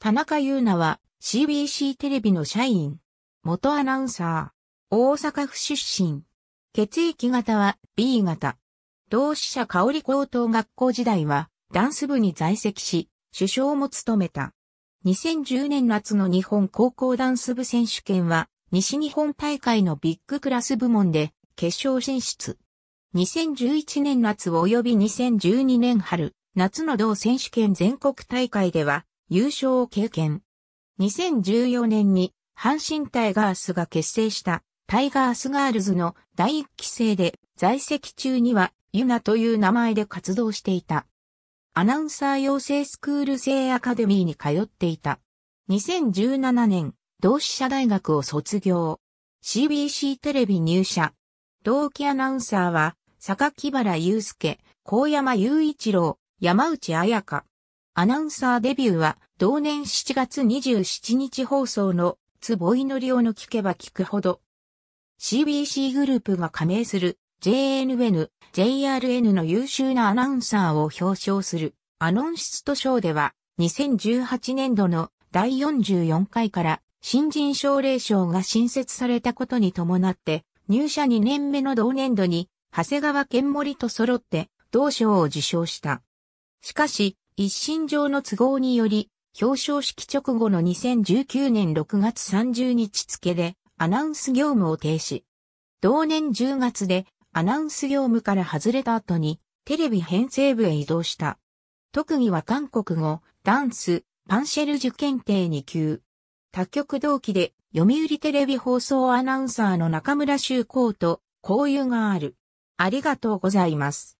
田中優奈は CBC テレビの社員。元アナウンサー。大阪府出身。血液型は B 型。同志社香織高等学校時代はダンス部に在籍し、首相も務めた。2010年夏の日本高校ダンス部選手権は西日本大会のビッグクラス部門で決勝進出。2011年夏及び2012年春、夏の同選手権全国大会では優勝を経験。2014年に阪神タイガースが結成したタイガースガールズの第1期生で在籍中にはユナという名前で活動していた。アナウンサー養成スクール生アカデミーに通っていた。2017年、同志社大学を卒業。CBC テレビ入社。同期アナウンサーは、坂木原祐介、高山雄一郎、山内彩香、アナウンサーデビューは同年7月27日放送の坪井のりおの聞けば聞くほど CBC グループが加盟する JNN、JRN の優秀なアナウンサーを表彰するアノンシスト賞では2018年度の第44回から新人奨励賞が新設されたことに伴って入社2年目の同年度に長谷川健森と揃って同賞を受賞した。しかし、一身上の都合により、表彰式直後の2019年6月30日付でアナウンス業務を停止。同年10月でアナウンス業務から外れた後にテレビ編成部へ移動した。特技は韓国語、ダンス、パンシェル受験定2級。他局同期で読売テレビ放送アナウンサーの中村修功と交友がある。ありがとうございます。